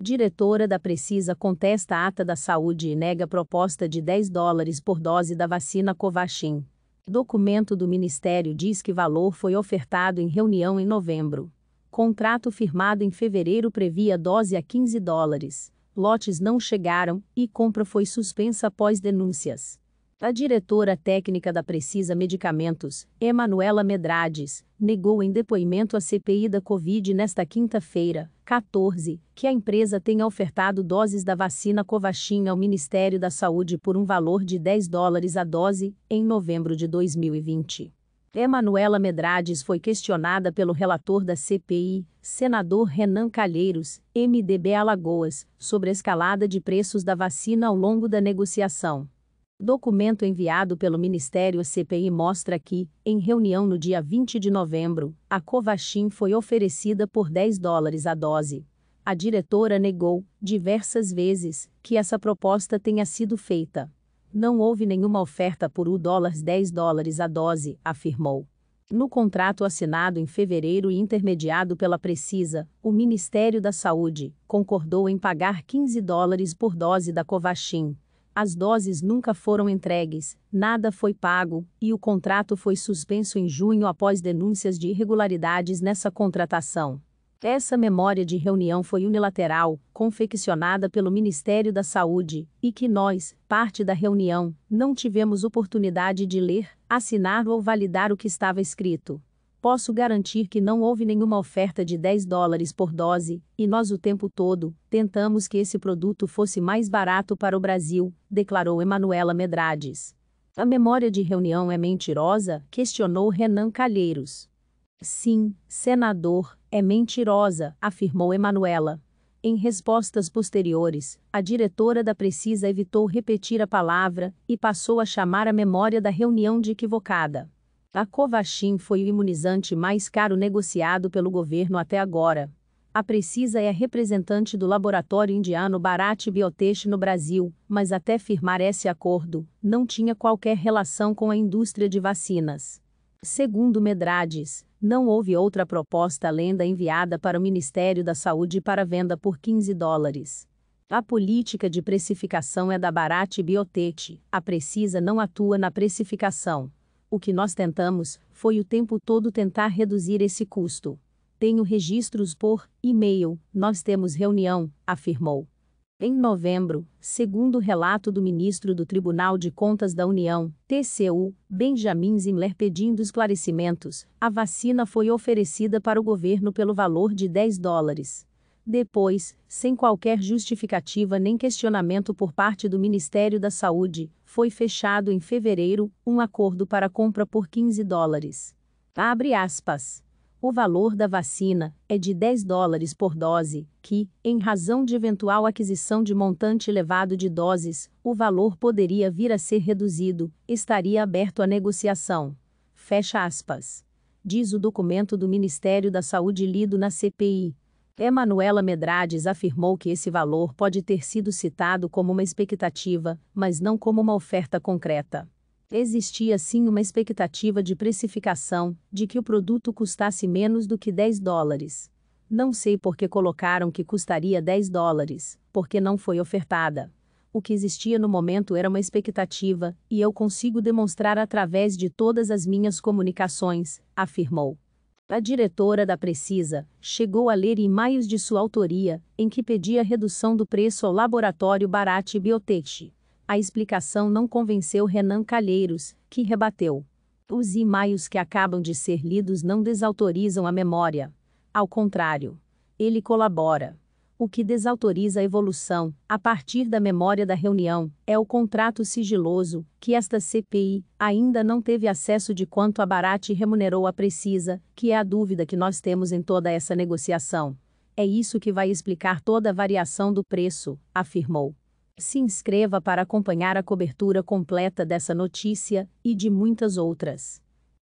Diretora da Precisa contesta a ata da saúde e nega proposta de 10 dólares por dose da vacina Covaxin. Documento do Ministério diz que valor foi ofertado em reunião em novembro. Contrato firmado em fevereiro previa dose a 15 dólares. Lotes não chegaram e compra foi suspensa após denúncias. A diretora técnica da Precisa Medicamentos, Emanuela Medrades, negou em depoimento à CPI da Covid nesta quinta-feira, 14, que a empresa tenha ofertado doses da vacina Covaxin ao Ministério da Saúde por um valor de 10 dólares a dose, em novembro de 2020. Emanuela Medrades foi questionada pelo relator da CPI, senador Renan Calheiros, MDB Alagoas, sobre a escalada de preços da vacina ao longo da negociação. Documento enviado pelo Ministério CPI mostra que, em reunião no dia 20 de novembro, a Covaxin foi oferecida por 10 dólares a dose. A diretora negou, diversas vezes, que essa proposta tenha sido feita. Não houve nenhuma oferta por 1 dólar 10 dólares a dose, afirmou. No contrato assinado em fevereiro e intermediado pela Precisa, o Ministério da Saúde concordou em pagar 15 dólares por dose da Covaxin, as doses nunca foram entregues, nada foi pago, e o contrato foi suspenso em junho após denúncias de irregularidades nessa contratação. Essa memória de reunião foi unilateral, confeccionada pelo Ministério da Saúde, e que nós, parte da reunião, não tivemos oportunidade de ler, assinar ou validar o que estava escrito. Posso garantir que não houve nenhuma oferta de 10 dólares por dose, e nós o tempo todo tentamos que esse produto fosse mais barato para o Brasil, declarou Emanuela Medrades. A memória de reunião é mentirosa? questionou Renan Calheiros. Sim, senador, é mentirosa, afirmou Emanuela. Em respostas posteriores, a diretora da Precisa evitou repetir a palavra e passou a chamar a memória da reunião de equivocada. A Covaxin foi o imunizante mais caro negociado pelo governo até agora. A Precisa é representante do laboratório indiano Bharat Biotech no Brasil, mas até firmar esse acordo, não tinha qualquer relação com a indústria de vacinas. Segundo Medrades, não houve outra proposta além da enviada para o Ministério da Saúde para venda por 15 dólares. A política de precificação é da Bharat Biotech, a Precisa não atua na precificação. O que nós tentamos foi o tempo todo tentar reduzir esse custo. Tenho registros por e-mail, nós temos reunião, afirmou. Em novembro, segundo relato do ministro do Tribunal de Contas da União, TCU, Benjamin Zimler pedindo esclarecimentos, a vacina foi oferecida para o governo pelo valor de 10 dólares. Depois, sem qualquer justificativa nem questionamento por parte do Ministério da Saúde, foi fechado em fevereiro um acordo para compra por 15 dólares. Abre aspas. O valor da vacina é de 10 dólares por dose, que, em razão de eventual aquisição de montante elevado de doses, o valor poderia vir a ser reduzido, estaria aberto à negociação. Fecha aspas. Diz o documento do Ministério da Saúde lido na CPI. Emanuela Medrades afirmou que esse valor pode ter sido citado como uma expectativa, mas não como uma oferta concreta. Existia sim uma expectativa de precificação, de que o produto custasse menos do que 10 dólares. Não sei por que colocaram que custaria 10 dólares, porque não foi ofertada. O que existia no momento era uma expectativa, e eu consigo demonstrar através de todas as minhas comunicações, afirmou. A diretora da Precisa chegou a ler e-mails de sua autoria, em que pedia redução do preço ao laboratório Barate Biotech. A explicação não convenceu Renan Calheiros, que rebateu. Os e-mails que acabam de ser lidos não desautorizam a memória. Ao contrário, ele colabora. O que desautoriza a evolução, a partir da memória da reunião, é o contrato sigiloso, que esta CPI ainda não teve acesso de quanto a Barate remunerou a precisa, que é a dúvida que nós temos em toda essa negociação. É isso que vai explicar toda a variação do preço, afirmou. Se inscreva para acompanhar a cobertura completa dessa notícia e de muitas outras.